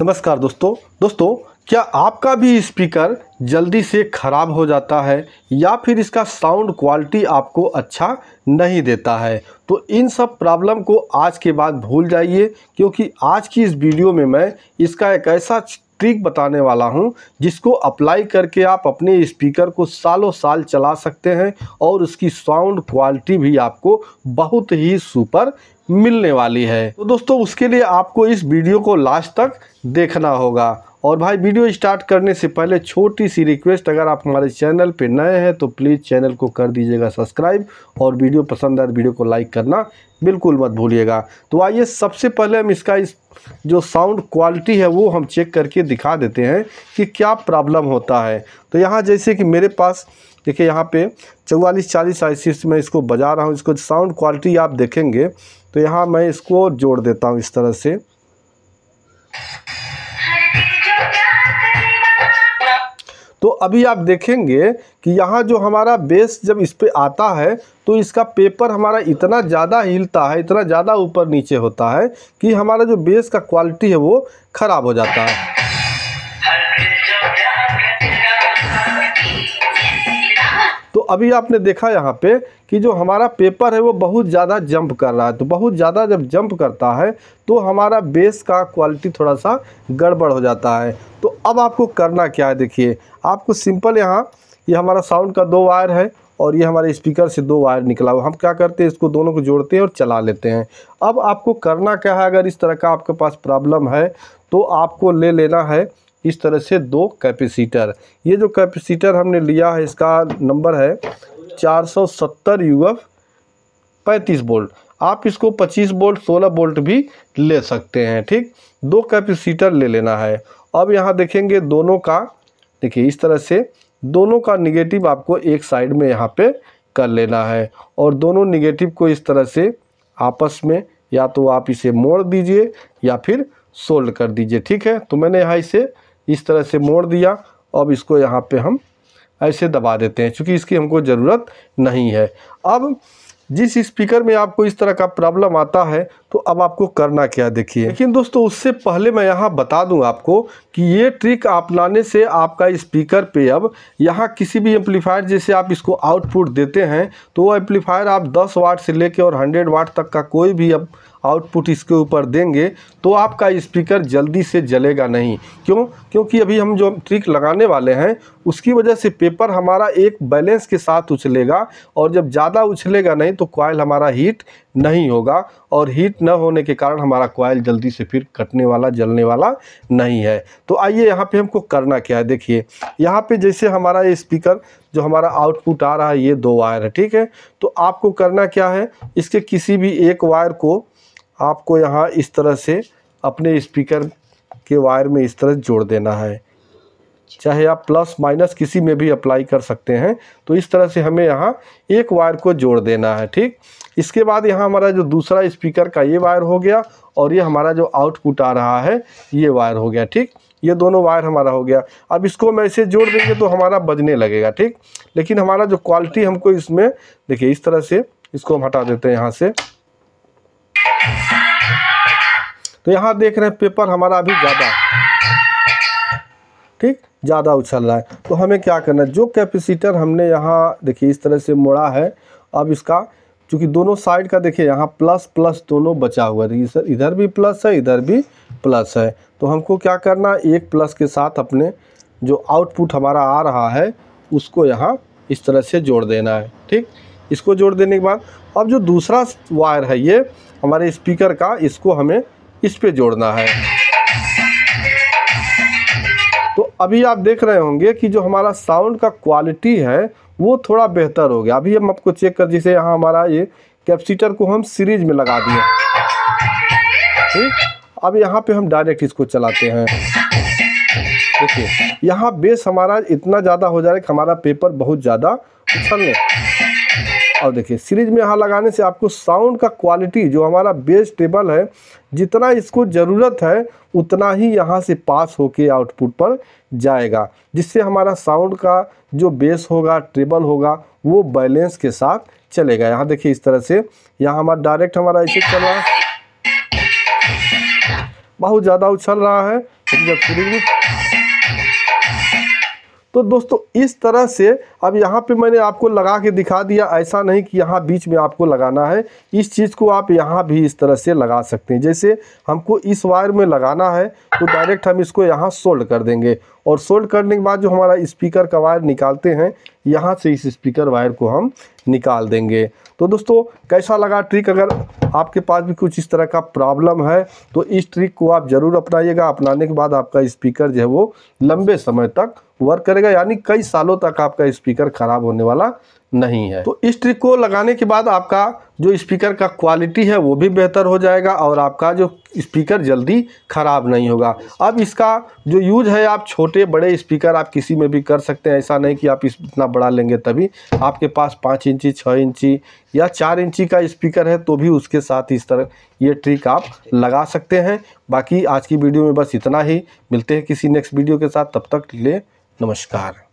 नमस्कार दोस्तों दोस्तों क्या आपका भी स्पीकर जल्दी से ख़राब हो जाता है या फिर इसका साउंड क्वालिटी आपको अच्छा नहीं देता है तो इन सब प्रॉब्लम को आज के बाद भूल जाइए क्योंकि आज की इस वीडियो में मैं इसका एक ऐसा ट्रिक बताने वाला हूं जिसको अप्लाई करके आप अपने स्पीकर को सालों साल चला सकते हैं और उसकी साउंड क्वालिटी भी आपको बहुत ही सुपर मिलने वाली है तो दोस्तों उसके लिए आपको इस वीडियो को लास्ट तक देखना होगा और भाई वीडियो स्टार्ट करने से पहले छोटी सी रिक्वेस्ट अगर आप हमारे चैनल पर नए हैं तो प्लीज़ चैनल को कर दीजिएगा सब्सक्राइब और वीडियो पसंद आए तो वीडियो को लाइक करना बिल्कुल मत भूलिएगा तो आइए सबसे पहले हम इसका इस जो साउंड क्वालिटी है वो हम चेक करके दिखा देते हैं कि क्या प्रॉब्लम होता है तो यहाँ जैसे कि मेरे पास देखिए यहाँ पे चौवालीस चालीस आई मैं इसको बजा रहा हूँ इसको साउंड क्वालिटी आप देखेंगे तो यहाँ मैं इसको जोड़ देता हूँ इस तरह से तो अभी आप देखेंगे कि यहाँ जो हमारा बेस जब इस पर आता है तो इसका पेपर हमारा इतना ज़्यादा हिलता है इतना ज़्यादा ऊपर नीचे होता है कि हमारा जो बेस का क्वालिटी है वो ख़राब हो जाता है तो अभी आपने देखा यहाँ पे कि जो हमारा पेपर है वो बहुत ज़्यादा जंप कर रहा है तो बहुत ज़्यादा जब जंप करता है तो हमारा बेस का क्वालिटी थोड़ा सा गड़बड़ हो जाता है तो अब आपको करना क्या है देखिए आपको सिंपल यहाँ ये यह हमारा साउंड का दो वायर है और ये हमारे स्पीकर से दो वायर निकला हुआ हम क्या करते हैं इसको दोनों को जोड़ते हैं और चला लेते हैं अब आपको करना क्या है अगर इस तरह का आपके पास प्रॉब्लम है तो आपको ले लेना है इस तरह से दो कैपेसिटर ये जो कैपेसिटर हमने लिया है इसका नंबर है 470 यूएफ 35 बोल्ट आप इसको 25 बोल्ट 16 बोल्ट भी ले सकते हैं ठीक दो कैपेसिटर ले लेना है अब यहाँ देखेंगे दोनों का देखिए इस तरह से दोनों का निगेटिव आपको एक साइड में यहाँ पे कर लेना है और दोनों निगेटिव को इस तरह से आपस में या तो आप इसे मोड़ दीजिए या फिर सोल्ड कर दीजिए ठीक है तो मैंने यहाँ इसे इस तरह से मोड़ दिया अब इसको यहाँ पे हम ऐसे दबा देते हैं क्योंकि इसकी हमको ज़रूरत नहीं है अब जिस स्पीकर में आपको इस तरह का प्रॉब्लम आता है तो अब आपको करना क्या देखिए लेकिन दोस्तों उससे पहले मैं यहाँ बता दूँ आपको कि ये ट्रिक अपनाने से आपका स्पीकर पे अब यहाँ किसी भी एम्पलीफायर जैसे आप इसको आउटपुट देते हैं तो वो एम्पलीफायर आप 10 वाट से लेके और 100 वाट तक का कोई भी अब आउटपुट इसके ऊपर देंगे तो आपका स्पीकर जल्दी से जलेगा नहीं क्यों क्योंकि अभी हम जो ट्रिक लगाने वाले हैं उसकी वजह से पेपर हमारा एक बैलेंस के साथ उछलेगा और जब ज़्यादा उछलेगा नहीं तो कॉयल हमारा हीट नहीं होगा और हीट न होने के कारण हमारा क्वाइल जल्दी से फिर कटने वाला जलने वाला नहीं है तो आइए यहाँ पे हमको करना क्या है देखिए यहाँ पे जैसे हमारा ये स्पीकर जो हमारा आउटपुट आ रहा है ये दो वायर है ठीक है तो आपको करना क्या है इसके किसी भी एक वायर को आपको यहाँ इस तरह से अपने स्पीकर के वायर में इस तरह जोड़ देना है चाहे आप प्लस माइनस किसी में भी अप्लाई कर सकते हैं तो इस तरह से हमें यहाँ एक वायर को जोड़ देना है ठीक इसके बाद यहाँ हमारा जो दूसरा स्पीकर का ये वायर हो गया और ये हमारा जो आउटपुट आ रहा है ये वायर हो गया ठीक ये दोनों वायर हमारा हो गया अब इसको हम ऐसे जोड़ देंगे तो हमारा बजने लगेगा ठीक लेकिन हमारा जो क्वालिटी हमको इसमें देखिए इस तरह से इसको हम हटा देते हैं यहाँ से तो यहाँ देख रहे हैं पेपर हमारा अभी ज़्यादा ठीक ज़्यादा उछल रहा है तो हमें क्या करना है जो कैपेसिटर हमने यहाँ देखिए इस तरह से मोड़ा है अब इसका चूँकि दोनों साइड का देखिए यहाँ प्लस प्लस दोनों बचा हुआ है सर इधर भी प्लस है इधर भी प्लस है तो हमको क्या करना है एक प्लस के साथ अपने जो आउटपुट हमारा आ रहा है उसको यहाँ इस तरह से जोड़ देना है ठीक इसको जोड़ देने के बाद अब जो दूसरा वायर है ये हमारे स्पीकर का इसको हमें इस पर जोड़ना है अभी आप देख रहे होंगे कि जो हमारा साउंड का क्वालिटी है वो थोड़ा बेहतर हो गया अभी हम आपको चेक कर जैसे यहाँ हमारा ये कैप्सीटर को हम सीरीज में लगा दिए ठीक अब यहाँ पे हम डायरेक्ट इसको चलाते हैं देखिए यहाँ बेस हमारा इतना ज़्यादा हो जा रहा है कि हमारा पेपर बहुत ज़्यादा उछलने और देखिए सीरीज में यहाँ लगाने से आपको साउंड का क्वालिटी जो हमारा बेस टेबल है जितना इसको ज़रूरत है उतना ही यहाँ से पास होके आउटपुट पर जाएगा जिससे हमारा साउंड का जो बेस होगा ट्रेबल होगा वो बैलेंस के साथ चलेगा यहाँ देखिए इस तरह से यहाँ हमारा डायरेक्ट हमारा ऐसे चल रहा है बहुत ज़्यादा उछल रहा है जब सीरीज तो दोस्तों इस तरह से अब यहाँ पे मैंने आपको लगा के दिखा दिया ऐसा नहीं कि यहाँ बीच में आपको लगाना है इस चीज़ को आप यहाँ भी इस तरह से लगा सकते हैं जैसे हमको इस वायर में लगाना है तो डायरेक्ट हम इसको यहाँ सोल्ड कर देंगे और सोल्ड करने के बाद जो हमारा स्पीकर का वायर निकालते हैं यहाँ से इस स्पीकर वायर को हम निकाल देंगे तो दोस्तों कैसा लगा ट्रिक अगर आपके पास भी कुछ इस तरह का प्रॉब्लम है तो इस ट्रिक को आप ज़रूर अपनाइएगा अपनाने के बाद आपका स्पीकर जो है वो लंबे समय तक वर्क करेगा यानी कई सालों तक आपका स्पीकर ख़राब होने वाला नहीं है तो इस ट्रिक को लगाने के बाद आपका जो स्पीकर का क्वालिटी है वो भी बेहतर हो जाएगा और आपका जो स्पीकर जल्दी ख़राब नहीं होगा अब इसका जो यूज़ है आप छोटे बड़े स्पीकर आप किसी में भी कर सकते हैं ऐसा नहीं कि आप इतना बड़ा लेंगे तभी आपके पास पाँच इंची छः इंची या चार इंची का स्पीकर है तो भी उसके साथ इस तरह ये ट्रिक आप लगा सकते हैं बाकी आज की वीडियो में बस इतना ही मिलते हैं किसी नेक्स्ट वीडियो के साथ तब तक ले नमस्कार